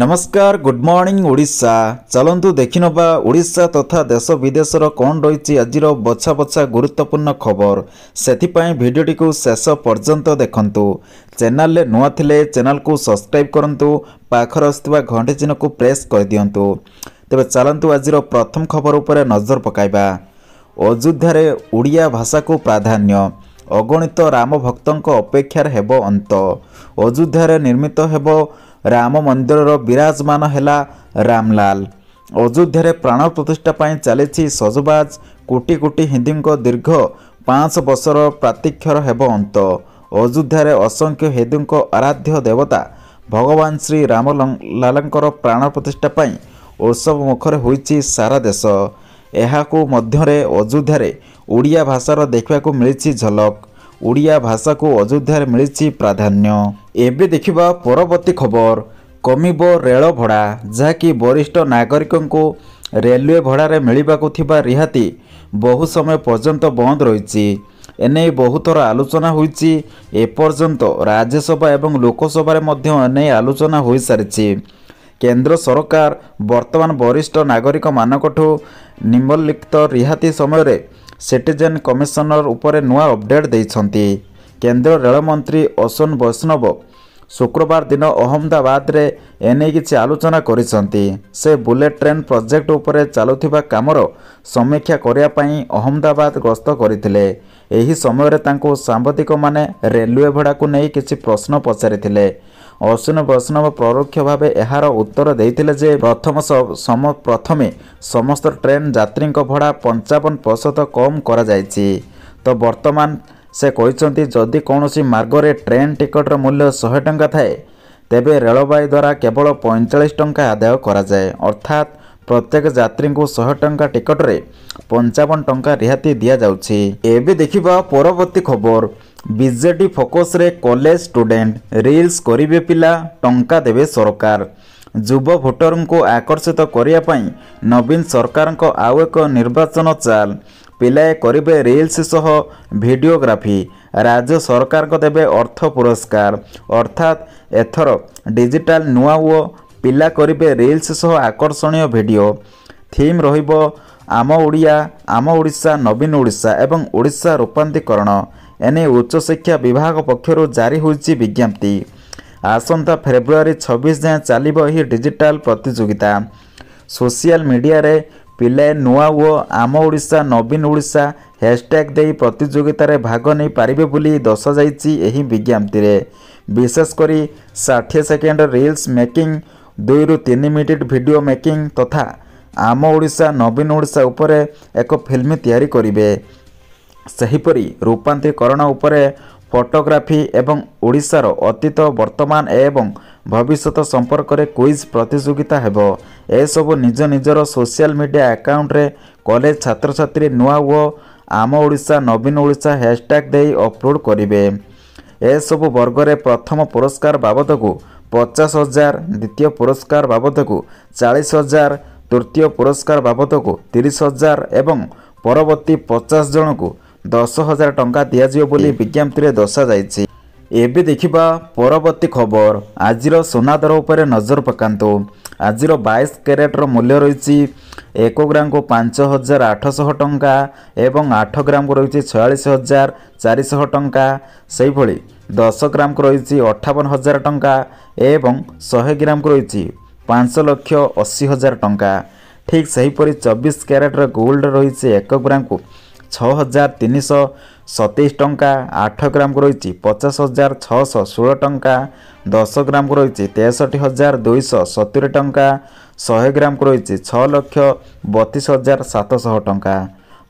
ନମସ୍କାର good morning Odisha ଚାଲନ୍ତୁ ଦେଖିନେବା ଓଡ଼ିଶା ତଥା ଦେଶ ବିଦେଶର କ'ଣ ରହିଛି ଆଜିର ବଛା ବଛା ଗୁରୁତ୍ୱପୂର୍ଣ୍ଣ ଖବର ସେଥିପାଇଁ ଭିଡ଼ିଓଟିକୁ ଶେଷ ପର୍ଯ୍ୟନ୍ତ ଦେଖନ୍ତୁ ଚ୍ୟାନେଲରେ ନୂଆ ଥିଲେ ଚ୍ୟାନେଲକୁ ସବସ୍କ୍ରାଇବ୍ କରନ୍ତୁ ପାଖରେ ଆସୁଥିବା ଘଣ୍ଟି ଚିହ୍ନକୁ ପ୍ରେସ୍ କରିଦିଅନ୍ତୁ ତେବେ ଚାଲନ୍ତୁ ଆଜିର ପ୍ରଥମ ଖବର ଉପରେ ନଜର ପକାଇବା ଅଯୋଧ୍ୟାରେ ଓଡ଼ିଆ ଭାଷାକୁ ପ୍ରାଧାନ୍ୟ ଅଗଣିତ ରାମଭକ୍ତଙ୍କ ଅପେକ୍ଷାରେ ହେବ ଅନ୍ତ ଅଯୋଧ୍ୟାରେ ନିର୍ମିତ ହେବ ରାମ ମନ୍ଦିରର ବିରାଜମାନ ହେଲା ରାମଲାଲ ଅଯୋଧ୍ୟାରେ ପ୍ରାଣ ପ୍ରତିଷ୍ଠା ପାଇଁ ଚାଲିଛି ସଜବାଜ କୋଟି କୋଟି ହିନ୍ଦୀଙ୍କ ଦୀର୍ଘ ପାଞ୍ଚଶହ ବର୍ଷର ପ୍ରାତିକ୍ଷର ହେବ ଅନ୍ତ ଅଯୋଧ୍ୟାରେ ଅସଂଖ୍ୟ ହିନ୍ଦୁଙ୍କ ଆରାଧ୍ୟ ଦେବତା ଭଗବାନ ଶ୍ରୀ ରାମଲାଲଙ୍କର ପ୍ରାଣ ପ୍ରତିଷ୍ଠା ପାଇଁ ଉତ୍ସବ ମୁଖରେ ହୋଇଛି ସାରା ଦେଶ ଏହାକୁ ମଧ୍ୟରେ ଅଯୋଧ୍ୟାରେ ଓଡ଼ିଆ ଭାଷାର ଦେଖିବାକୁ ମିଳିଛି ଝଲକ ଓଡ଼ିଆ ଭାଷାକୁ ଅଯୋଧ୍ୟାରେ ମିଳିଛି ପ୍ରାଧାନ୍ୟ ଏବେ ଦେଖିବା ପରବର୍ତ୍ତୀ ଖବର କମିବ ରେଳ ଭଡ଼ା ଯାହାକି ବରିଷ୍ଠ ନାଗରିକଙ୍କୁ ରେଲୱେ ଭଡ଼ାରେ ମିଳିବାକୁ ଥିବା ରିହାତି ବହୁ ସମୟ ପର୍ଯ୍ୟନ୍ତ ବନ୍ଦ ରହିଛି ଏନେଇ ବହୁଥର ଆଲୋଚନା ହୋଇଛି ଏପର୍ଯ୍ୟନ୍ତ ରାଜ୍ୟସଭା ଏବଂ ଲୋକସଭାରେ ମଧ୍ୟ ଏନେଇ ଆଲୋଚନା ହୋଇସାରିଛି କେନ୍ଦ୍ର ସରକାର ବର୍ତ୍ତମାନ ବରିଷ୍ଠ ନାଗରିକମାନଙ୍କଠୁ ନିମ୍ନଲିଖିତ ରିହାତି ସମୟରେ ସିଟିଜେନ୍ କମିଶନର ଉପରେ ନୂଆ ଅପଡେଟ୍ ଦେଇଛନ୍ତି କେନ୍ଦ୍ର ରେଳମନ୍ତ୍ରୀ ଅଶୋନ ବୈଷ୍ଣବ ଶୁକ୍ରବାର ଦିନ ଅହମ୍ମଦାବାଦରେ ଏନେଇ କିଛି ଆଲୋଚନା କରିଛନ୍ତି ସେ ବୁଲେଟ୍ ଟ୍ରେନ୍ ପ୍ରୋଜେକ୍ଟ ଉପରେ ଚାଲୁଥିବା କାମର ସମୀକ୍ଷା କରିବା ପାଇଁ ଅହମ୍ମଦାବାଦ ଗସ୍ତ କରିଥିଲେ ଏହି ସମୟରେ ତାଙ୍କୁ ସାମ୍ବାଦିକମାନେ ରେଲୱେ ଭଡ଼ାକୁ ନେଇ କିଛି ପ୍ରଶ୍ନ ପଚାରିଥିଲେ ଅଶ୍ୱିନ ବୈଷ୍ଣବ ପରୋକ୍ଷ ଭାବେ ଏହାର ଉତ୍ତର ଦେଇଥିଲେ ଯେ ପ୍ରଥମ ପ୍ରଥମେ ସମସ୍ତ ଟ୍ରେନ୍ ଯାତ୍ରୀଙ୍କ ଭଡ଼ା ପଞ୍ଚାବନ ପ୍ରତିଶତ କମ୍ କରାଯାଇଛି ତ ବର୍ତ୍ତମାନ ସେ କହିଛନ୍ତି ଯଦି କୌଣସି ମାର୍ଗରେ ଟ୍ରେନ୍ ଟିକଟର ମୂଲ୍ୟ ଶହେ ଟଙ୍କା ଥାଏ ତେବେ ରେଳବାଇ ଦ୍ୱାରା କେବଳ ପଇଁଚାଳିଶ ଟଙ୍କା ଆଦାୟ କରାଯାଏ ଅର୍ଥାତ୍ ପ୍ରତ୍ୟେକ ଯାତ୍ରୀଙ୍କୁ ଶହେ ଟଙ୍କା ଟିକଟରେ ପଞ୍ଚାବନ ଟଙ୍କା ରିହାତି ଦିଆଯାଉଛି ଏବେ ଦେଖିବା ପରବର୍ତ୍ତୀ ଖବର ବିଜେଡି ଫୋକସ୍ରେ କଲେଜ ଷ୍ଟୁଡେଣ୍ଟ ରିଲ୍ସ କରିବେ ପିଲା ଟଙ୍କା ଦେବେ ସରକାର ଯୁବ ଭୋଟରଙ୍କୁ ଆକର୍ଷିତ କରିବା ପାଇଁ ନବୀନ ସରକାରଙ୍କ ଆଉ ଏକ ନିର୍ବାଚନ ଚାଲ ପିଲାଏ କରିବେ ରିଲ୍ସ ସହ ଭିଡ଼ିଓଗ୍ରାଫି ରାଜ୍ୟ ସରକାରଙ୍କ ଦେବେ ଅର୍ଥ ପୁରସ୍କାର ଅର୍ଥାତ୍ ଏଥର ଡିଜିଟାଲ ନୂଆ ଓ ପିଲା କରିବେ ରିଲ୍ସ ସହ ଆକର୍ଷଣୀୟ ଭିଡ଼ିଓ ଥିମ୍ ରହିବ ଆମ ଓଡ଼ିଆ ଆମ ଓଡ଼ିଶା ନବୀନ ଓଡ଼ିଶା ଏବଂ ଓଡ଼ିଶା ରୂପାନ୍ତିକରଣ ଏନେଇ ଉଚ୍ଚଶିକ୍ଷା ବିଭାଗ ପକ୍ଷରୁ ଜାରି ହୋଇଛି ବିଜ୍ଞପ୍ତି ଆସନ୍ତା ଫେବୃଆରୀ ଛବିଶ ଯାଏଁ ଚାଲିବ ଏହି ଡିଜିଟାଲ ପ୍ରତିଯୋଗିତା ସୋସିଆଲ ମିଡ଼ିଆରେ ପିଲାଏ ନୂଆ ଓ ଆମ ଓଡ଼ିଶା ନବୀନ ଓଡ଼ିଶା ହ୍ୟାସଟ୍ୟାଗ୍ ଦେଇ ପ୍ରତିଯୋଗିତାରେ ଭାଗ ନେଇପାରିବେ ବୋଲି ଦର୍ଶାଯାଇଛି ଏହି ବିଜ୍ଞପ୍ତିରେ ବିଶେଷ କରି ଷାଠିଏ ସେକେଣ୍ଡ ରିଲ୍ସ ମେକିଂ ଦୁଇରୁ ତିନି ମିନିଟ୍ ଭିଡ଼ିଓ ମେକିଂ ତଥା ଆମ ଓଡ଼ିଶା ନବୀନ ଓଡ଼ିଶା ଉପରେ ଏକ ଫିଲ୍ମ ତିଆରି କରିବେ ସେହିପରି ରୂପାନ୍ତରୀକରଣ ଉପରେ ଫଟୋଗ୍ରାଫି ଏବଂ ଓଡ଼ିଶାର ଅତୀତ ବର୍ତ୍ତମାନ ଏବଂ ଭବିଷ୍ୟତ ସମ୍ପର୍କରେ କୁଇଜ୍ ପ୍ରତିଯୋଗିତା ହେବ ଏସବୁ ନିଜ ନିଜର ସୋସିଆଲ ମିଡ଼ିଆ ଆକାଉଣ୍ଟରେ କଲେଜ ଛାତ୍ରଛାତ୍ରୀ ନୂଆ ଓ ଆମ ଓଡ଼ିଶା ନବୀନ ଓଡ଼ିଶା ହ୍ୟାସ୍ଟ୍ୟାଗ୍ ଦେଇ ଅପଲୋଡ଼୍ କରିବେ ଏସବୁ ବର୍ଗରେ ପ୍ରଥମ ପୁରସ୍କାର ବାବଦକୁ ପଚାଶ ହଜାର ଦ୍ୱିତୀୟ ପୁରସ୍କାର ବାବଦକୁ ଚାଳିଶ ହଜାର ତୃତୀୟ ପୁରସ୍କାର ବାବଦକୁ ତିରିଶ ହଜାର ଏବଂ ପରବର୍ତ୍ତୀ ପଚାଶ ଜଣକୁ ଦଶ ହଜାର ଟଙ୍କା ଦିଆଯିବ ବୋଲି ବିଜ୍ଞପ୍ତିରେ ଦର୍ଶାଯାଇଛି ଏବେ ଦେଖିବା ପରବର୍ତ୍ତୀ ଖବର ଆଜିର ସୁନା ଦର ଉପରେ ନଜର ପକାନ୍ତୁ ଆଜିର ବାଇଶ କ୍ୟାରେଟ୍ର ମୂଲ୍ୟ ରହିଛି ଏକ ଗ୍ରାମକୁ ପାଞ୍ଚ ହଜାର ଆଠଶହ ଟଙ୍କା ଏବଂ ଆଠ ଗ୍ରାମକୁ ରହିଛି ଛୟାଳିଶ ହଜାର ଚାରିଶହ ଟଙ୍କା ସେହିଭଳି ଦଶ ଗ୍ରାମକୁ ରହିଛି ଅଠାବନ ହଜାର ଟଙ୍କା ଏବଂ ଶହେ ଗ୍ରାମକୁ ରହିଛି ପାଞ୍ଚ ଲକ୍ଷ ଅଶୀ ହଜାର ଟଙ୍କା ଠିକ୍ ସେହିପରି ଚବିଶ କ୍ୟାରେଟ୍ର ଗୋଲ୍ଡ ରହିଛି ଏକ ଗ୍ରାମକୁ ଛଅ ହଜାର ତିନିଶହ ସତେଇଶ ଟଙ୍କା ଆଠ ଗ୍ରାମକୁ ରହିଛି ପଚାଶ ହଜାର ଛଅଶହ ଷୋହଳ ଟଙ୍କା ଦଶ ଗ୍ରାମକୁ ରହିଛି ତେଷଠି ହଜାର ଦୁଇଶହ ସତୁରୀ ଟଙ୍କା ଶହେ ଗ୍ରାମକୁ ରହିଛି ଛଅ ଲକ୍ଷ ବତିଶ ହଜାର ସାତଶହ ଟଙ୍କା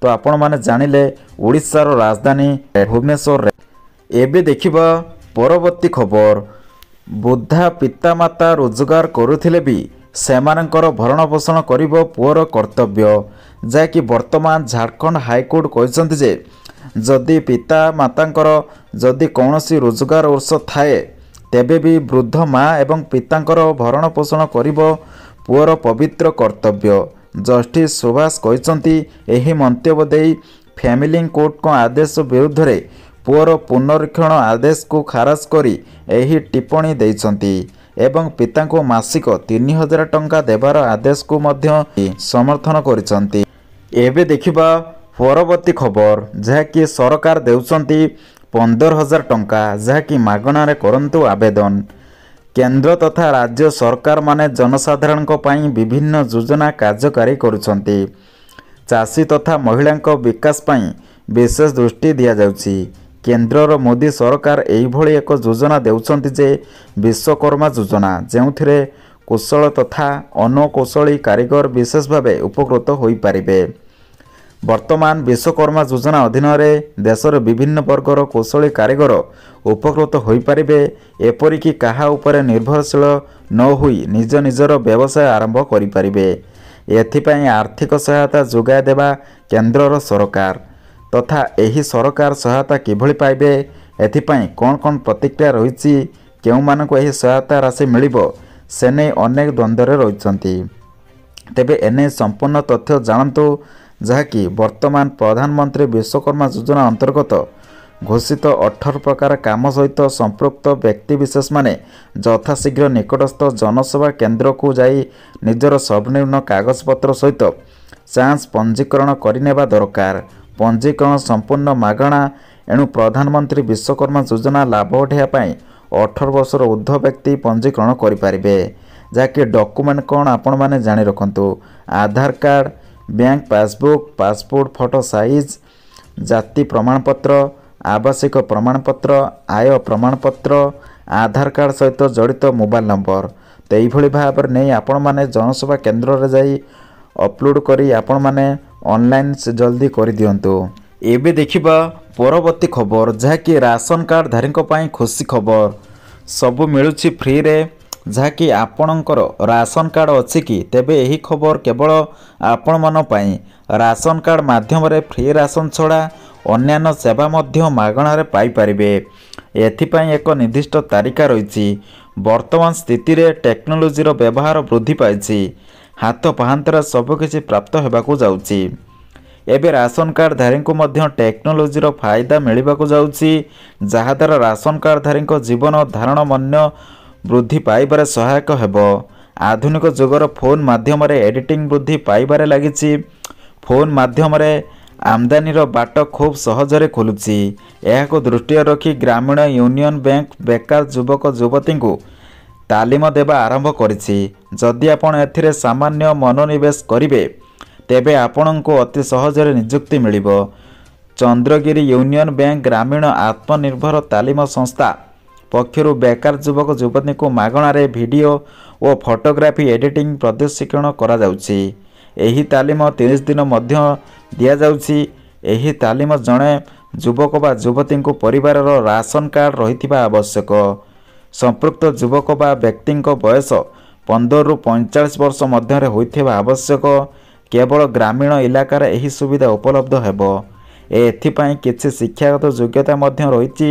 ତ ଆପଣମାନେ ଜାଣିଲେ ଓଡ଼ିଶାର ରାଜଧାନୀ ଭୁବନେଶ୍ୱରରେ ଏବେ ଦେଖିବା ପରବର୍ତ୍ତୀ ଖବର ବୃଦ୍ଧା ପିତାମାତା ରୋଜଗାର କରୁଥିଲେ ବି ସେମାନଙ୍କର ଭରଣପୋଷଣ କରିବ ପୁଅର କର୍ତ୍ତବ୍ୟ ଯାହାକି ବର୍ତ୍ତମାନ ଝାଡ଼ଖଣ୍ଡ ହାଇକୋର୍ଟ କହିଛନ୍ତି ଯେ ଯଦି ପିତା ମାତାଙ୍କର ଯଦି କୌଣସି ରୋଜଗାର ଉର୍ସ ଥାଏ ତେବେ ବି ବୃଦ୍ଧ ମା' ଏବଂ ପିତାଙ୍କର ଭରଣପୋଷଣ କରିବ ପୁଅର ପବିତ୍ର କର୍ତ୍ତବ୍ୟ ଜଷ୍ଟିସ୍ ସୁଭାଷ କହିଛନ୍ତି ଏହି ମନ୍ତବ୍ୟ ଦେଇ ଫ୍ୟାମିଲି କୋର୍ଟଙ୍କ ଆଦେଶ ବିରୁଦ୍ଧରେ ପୁଅର ପୁନରୀକ୍ଷଣ ଆଦେଶକୁ ଖାରଜ କରି ଏହି ଟିପ୍ପଣୀ ଦେଇଛନ୍ତି ଏବଂ ପିତାଙ୍କୁ ମାସିକ ତିନି ହଜାର ଟଙ୍କା ଦେବାର ଆଦେଶକୁ ମଧ୍ୟ ସମର୍ଥନ କରିଛନ୍ତି ଏବେ ଦେଖିବା ପରବର୍ତ୍ତୀ ଖବର ଯାହାକି ସରକାର ଦେଉଛନ୍ତି ପନ୍ଦର ହଜାର ଟଙ୍କା ଯାହାକି ମାଗଣାରେ କରନ୍ତୁ ଆବେଦନ କେନ୍ଦ୍ର ତଥା ରାଜ୍ୟ ସରକାରମାନେ ଜନସାଧାରଣଙ୍କ ପାଇଁ ବିଭିନ୍ନ ଯୋଜନା କାର୍ଯ୍ୟକାରୀ କରୁଛନ୍ତି ଚାଷୀ ତଥା ମହିଳାଙ୍କ ବିକାଶ ପାଇଁ ବିଶେଷ ଦୃଷ୍ଟି ଦିଆଯାଉଛି କେନ୍ଦ୍ରର ମୋଦି ସରକାର ଏହିଭଳି ଏକ ଯୋଜନା ଦେଉଛନ୍ତି ଯେ ବିଶ୍ୱକର୍ମା ଯୋଜନା ଯେଉଁଥିରେ କୁଶଳ ତଥା ଅନକୌଶଳୀ କାରିଗର ବିଶେଷ ଭାବେ ଉପକୃତ ହୋଇପାରିବେ ବର୍ତ୍ତମାନ ବିଶ୍ୱକର୍ମା ଯୋଜନା ଅଧୀନରେ ଦେଶର ବିଭିନ୍ନ ବର୍ଗର କୌଶଳୀ କାରିଗର ଉପକୃତ ହୋଇପାରିବେ ଏପରିକି କାହା ଉପରେ ନିର୍ଭରଶୀଳ ନ ହୋଇ ନିଜ ନିଜର ବ୍ୟବସାୟ ଆରମ୍ଭ କରିପାରିବେ ଏଥିପାଇଁ ଆର୍ଥିକ ସହାୟତା ଯୋଗାଇ ଦେବା କେନ୍ଦ୍ରର ସରକାର ତଥା ଏହି ସରକାର ସହାୟତା କିଭଳି ପାଇବେ ଏଥିପାଇଁ କ'ଣ କ'ଣ ପ୍ରତିକ୍ରିୟା ରହିଛି କେଉଁମାନଙ୍କୁ ଏହି ସହାୟତା ରାଶି ମିଳିବ ସେ ନେଇ ଅନେକ ଦ୍ୱନ୍ଦ୍ୱରେ ରହିଛନ୍ତି ତେବେ ଏନେଇ ସମ୍ପୂର୍ଣ୍ଣ ତଥ୍ୟ ଜାଣନ୍ତୁ ଯାହାକି ବର୍ତ୍ତମାନ ପ୍ରଧାନମନ୍ତ୍ରୀ ବିଶ୍ୱକର୍ମା ଯୋଜନା ଅନ୍ତର୍ଗତ ଘୋଷିତ ଅଠର ପ୍ରକାର କାମ ସହିତ ସମ୍ପୃକ୍ତ ବ୍ୟକ୍ତିବିଶେଷମାନେ ଯଥାଶୀଘ୍ର ନିକଟସ୍ଥ ଜନସେବା କେନ୍ଦ୍ରକୁ ଯାଇ ନିଜର ସର୍ବନିମ୍ନ କାଗଜପତ୍ର ସହିତ ଚାନ୍ସ ପଞ୍ଜୀକରଣ କରିନେବା ଦରକାର ପଞ୍ଜୀକରଣ ସମ୍ପୂର୍ଣ୍ଣ ମାଗଣା ଏଣୁ ପ୍ରଧାନମନ୍ତ୍ରୀ ବିଶ୍ୱକର୍ମା ଯୋଜନା ଲାଭ ଉଠାଇବା ପାଇଁ ଅଠର ବର୍ଷର ଉର୍ଦ୍ଧ୍ୱ ବ୍ୟକ୍ତି ପଞ୍ଜୀକରଣ କରିପାରିବେ ଯାହାକି ଡକ୍ୟୁମେଣ୍ଟ କ'ଣ ଆପଣମାନେ ଜାଣି ରଖନ୍ତୁ Aadhaar card bank passbook passport photo size ଜାତି ପ୍ରମାଣପତ୍ର ଆବାସିକ ପ୍ରମାଣପତ୍ର ଆୟ ପ୍ରମାଣପତ୍ର ଆଧାର କାର୍ଡ଼ ସହିତ ଜଡ଼ିତ ମୋବାଇଲ ନମ୍ବର ତ ଏଇଭଳି ଭାବରେ ନେଇ ଆପଣମାନେ ଜନସେବା କେନ୍ଦ୍ରରେ ଯାଇ ଅପଲୋଡ଼ କରି ଆପଣମାନେ ଅନଲାଇନ୍ ସେ ଜଲ୍ଦି କରିଦିଅନ୍ତୁ ଏବେ ଦେଖିବା ପରବର୍ତ୍ତୀ ଖବର ଯାହାକି ରାସନ କାର୍ଡ଼ଧାରୀଙ୍କ ପାଇଁ ଖୁସି ଖବର ସବୁ ମିଳୁଛି ଫ୍ରିରେ ଯାହାକି ଆପଣଙ୍କର ରାସନ କାର୍ଡ଼ ଅଛି କି ତେବେ ଏହି ଖବର କେବଳ ଆପଣମାନଙ୍କ ପାଇଁ ରାସନ କାର୍ଡ଼ ମାଧ୍ୟମରେ ଫ୍ରି ରାସନ ଛଡ଼ା ଅନ୍ୟାନ୍ୟ ସେବା ମଧ୍ୟ ମାଗଣାରେ ପାଇପାରିବେ ଏଥିପାଇଁ ଏକ ନିର୍ଦ୍ଦିଷ୍ଟ ତାରିକା ରହିଛି ବର୍ତ୍ତମାନ ସ୍ଥିତିରେ ଟେକ୍ନୋଲୋଜିର ବ୍ୟବହାର ବୃଦ୍ଧି ପାଇଛି ହାତ ପାହାନ୍ତର ସବୁକିଛି ପ୍ରାପ୍ତ ହେବାକୁ ଯାଉଛି ଏବେ ରାସନ କାର୍ଡ଼ଧାରୀଙ୍କୁ ମଧ୍ୟ ଟେକ୍ନୋଲୋଜିର ଫାଇଦା ମିଳିବାକୁ ଯାଉଛି ଯାହାଦ୍ୱାରା ରାସନ କାର୍ଡ଼ଧାରୀଙ୍କ ଜୀବନ ଧାରଣ ମାନ୍ୟ ବୃଦ୍ଧି ପାଇବାରେ ସହାୟକ ହେବ ଆଧୁନିକ ଯୁଗର ଫୋନ୍ ମାଧ୍ୟମରେ ଏଡ଼ିଟିଂ ବୃଦ୍ଧି ପାଇବାରେ ଲାଗିଛି ଫୋନ୍ ମାଧ୍ୟମରେ ଆମଦାନୀର ବାଟ ଖୁବ୍ ସହଜରେ ଖୋଲୁଛି ଏହାକୁ ଦୃଷ୍ଟିରେ ରଖି ଗ୍ରାମୀଣ ୟୁନିଅନ୍ ବ୍ୟାଙ୍କ ବେକାର ଯୁବକ ଯୁବତୀଙ୍କୁ ତାଲିମ ଦେବା ଆରମ୍ଭ କରିଛି ଯଦି ଆପଣ ଏଥିରେ ସାମାନ୍ୟ ମନୋନିବେଶ କରିବେ ତେବେ ଆପଣଙ୍କୁ ଅତି ସହଜରେ ନିଯୁକ୍ତି ମିଳିବ ଚନ୍ଦ୍ରଗିରି ୟୁନିୟନ ବ୍ୟାଙ୍କ ଗ୍ରାମୀଣ ଆତ୍ମନିର୍ଭର ତାଲିମ ସଂସ୍ଥା ପକ୍ଷରୁ ବେକାର ଯୁବକ ଯୁବତୀଙ୍କୁ ମାଗଣାରେ ଭିଡ଼ିଓ ଓ ଫଟୋଗ୍ରାଫି ଏଡିଟିଂ ପ୍ରଦର୍ଶିକ୍ଷଣ କରାଯାଉଛି ଏହି ତାଲିମ ତିରିଶ ଦିନ ମଧ୍ୟ ଦିଆଯାଉଛି ଏହି ତାଲିମ ଜଣେ ଯୁବକ ବା ଯୁବତୀଙ୍କୁ ପରିବାରର ରାସନ କାର୍ଡ଼ ରହିଥିବା ଆବଶ୍ୟକ ସମ୍ପୃକ୍ତ ଯୁବକ ବା ବ୍ୟକ୍ତିଙ୍କ ବୟସ ପନ୍ଦରରୁ ପଇଁଚାଳିଶ ବର୍ଷ ମଧ୍ୟରେ ହୋଇଥିବା ଆବଶ୍ୟକ କେବଳ ଗ୍ରାମୀଣ ଇଲାକାରେ ଏହି ସୁବିଧା ଉପଲବ୍ଧ ହେବ ଏଥିପାଇଁ କିଛି ଶିକ୍ଷାଗତ ଯୋଗ୍ୟତା ମଧ୍ୟ ରହିଛି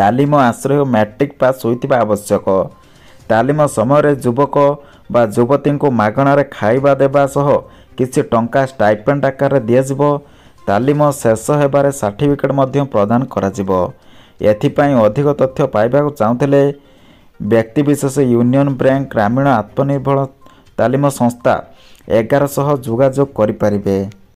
ତାଲିମ ଆଶ୍ରୟ ମାଟ୍ରିକ୍ ପାସ୍ ହୋଇଥିବା ଆବଶ୍ୟକ ତାଲିମ ସମୟରେ ଯୁବକ ବା ଯୁବତୀଙ୍କୁ ମାଗଣାରେ ଖାଇବା ଦେବା ସହ କିଛି ଟଙ୍କା ଷ୍ଟାଇପେଣ୍ଟ ଆକାରରେ ଦିଆଯିବ ତାଲିମ ଶେଷ ହେବାରେ ସାର୍ଟିଫିକେଟ୍ ମଧ୍ୟ ପ୍ରଦାନ କରାଯିବ ଏଥିପାଇଁ ଅଧିକ ତଥ୍ୟ ପାଇବାକୁ ଚାହୁଁଥିଲେ ବ୍ୟକ୍ତିବିଶେଷ ୟୁନିଅନ୍ ବ୍ୟାଙ୍କ ଗ୍ରାମୀଣ ଆତ୍ମନିର୍ଭର ତାଲିମ ସଂସ୍ଥା ଏଗାର ସହ ଯୋଗାଯୋଗ କରିପାରିବେ